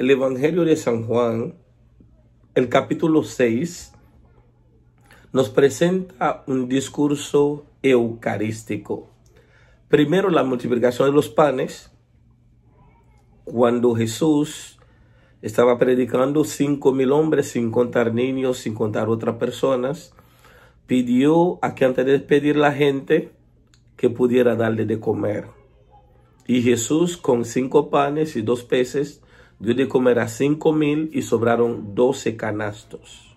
el Evangelio de San Juan, el capítulo 6, nos presenta un discurso eucarístico. Primero la multiplicación de los panes, cuando Jesús estaba predicando, cinco mil hombres, sin contar niños, sin contar otras personas, pidió a que antes de pedir la gente que pudiera darle de comer. Y Jesús con cinco panes y dos peces dio de comer a cinco mil y sobraron doce canastos.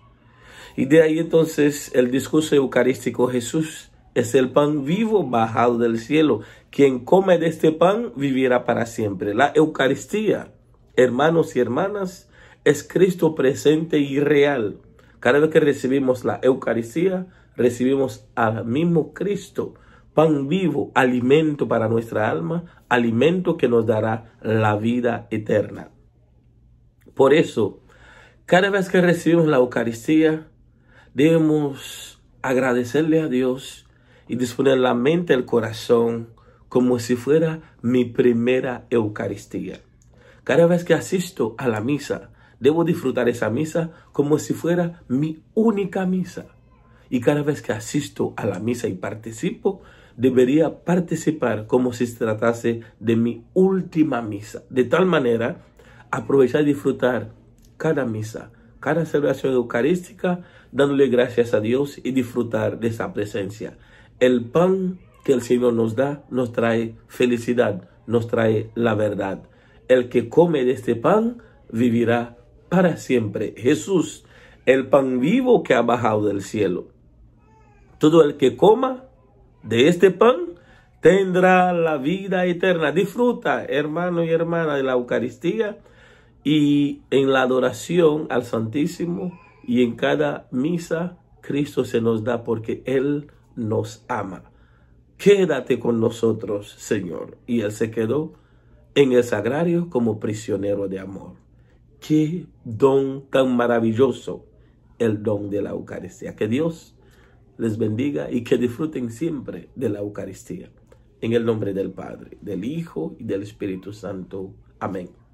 Y de ahí entonces el discurso eucarístico Jesús es el pan vivo bajado del cielo. Quien come de este pan vivirá para siempre. La Eucaristía, hermanos y hermanas, es Cristo presente y real. Cada vez que recibimos la Eucaristía, recibimos al mismo Cristo, pan vivo, alimento para nuestra alma, alimento que nos dará la vida eterna. Por eso, cada vez que recibimos la Eucaristía, debemos agradecerle a Dios y disponer la mente, y el corazón, como si fuera mi primera Eucaristía. Cada vez que asisto a la misa, debo disfrutar esa misa como si fuera mi única misa. Y cada vez que asisto a la misa y participo, debería participar como si se tratase de mi última misa. De tal manera aprovechar y disfrutar cada misa, cada celebración eucarística, dándole gracias a Dios y disfrutar de esa presencia. El pan que el Señor nos da nos trae felicidad, nos trae la verdad. El que come de este pan vivirá para siempre. Jesús, el pan vivo que ha bajado del cielo. Todo el que coma de este pan tendrá la vida eterna. Disfruta, hermano y hermana, de la Eucaristía y en la adoración al Santísimo y en cada misa, Cristo se nos da porque Él nos ama. Quédate con nosotros, Señor. Y Él se quedó en el sagrario como prisionero de amor. Qué don tan maravilloso el don de la Eucaristía. Que Dios les bendiga y que disfruten siempre de la Eucaristía. En el nombre del Padre, del Hijo y del Espíritu Santo. Amén.